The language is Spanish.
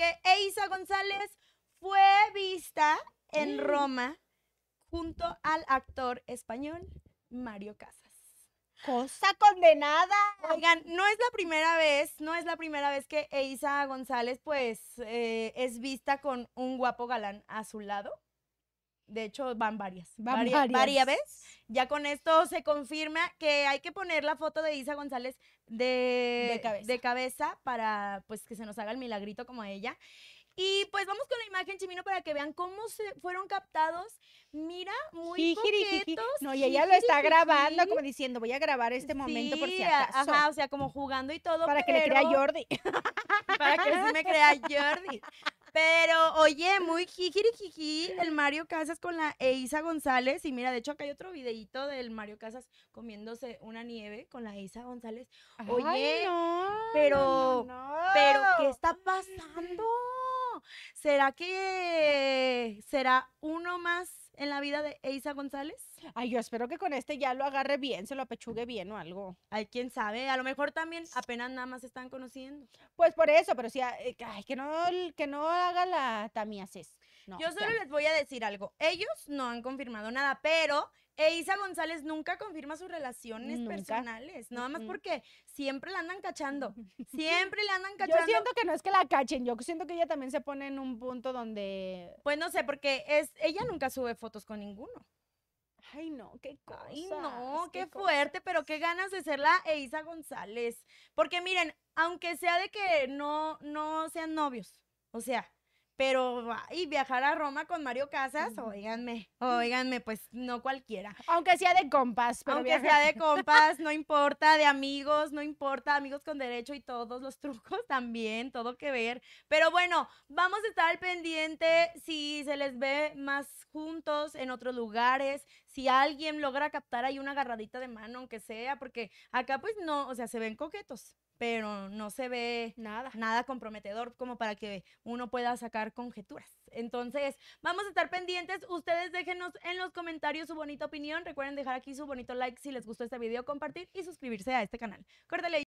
que Eiza González fue vista en mm. Roma junto al actor español Mario Casas. Cosa condenada. Oigan, no es la primera vez, no es la primera vez que Eiza González pues eh, es vista con un guapo galán a su lado de hecho van varias, van varias. varias veces. Ya con esto se confirma que hay que poner la foto de Isa González de, de, cabeza. para pues que se nos haga el milagrito como ella. Y pues vamos con la imagen, Chimino, para que vean cómo se fueron captados. Mira, muy Jijiri, No, y ella lo está grabando como diciendo, voy a grabar este momento sí, por si acaso. Ajá, o sea, como jugando y todo. Para que le crea Jordi. para que sí me crea Jordi. Pero oye, muy jiji, el Mario Casas con la Eisa González. Y mira, de hecho acá hay otro videíto del Mario Casas comiéndose una nieve con la Eisa González. Oye, pero, pero, ¿qué está pasando? ¿Será que será uno más en la vida de Eisa González? Ay, yo espero que con este ya lo agarre bien, se lo apechugue bien o algo. Ay, quién sabe, a lo mejor también apenas nada más están conociendo. Pues por eso, pero sí, eh, ay, que no, que no haga la tamiases. Yo solo les voy a decir algo. Ellos no han confirmado nada, pero Eiza González nunca confirma sus relaciones personales. Nada más porque siempre la andan cachando. Siempre la andan cachando. Yo siento que no es que la cachen. Yo siento que ella también se pone en un punto donde. Pues no sé, porque es ella nunca sube fotos con ninguno. Ay, no, qué cosa. Ay, no, qué, fuerte, pero qué ganas de ser la Eiza González. Porque miren, aunque sea de que no, no sean novios, o sea, pero y viajar a Roma con Mario Casas, oíganme, oíganme, pues no cualquiera. Aunque sea de compas, aunque sea de compas, no importa, de amigos, no importa, amigos con derecho y todos los trucos también, todo que ver. Pero bueno, vamos a estar al pendiente si se les ve más juntos en otros lugares, si alguien logra captar ahí una agarradita de mano, aunque sea, porque acá pues no, o sea, se ven coquetos pero no se ve nada. nada comprometedor como para que uno pueda sacar conjeturas. Entonces, vamos a estar pendientes. Ustedes déjenos en los comentarios su bonita opinión. Recuerden dejar aquí su bonito like si les gustó este video, compartir y suscribirse a este canal. Córtale.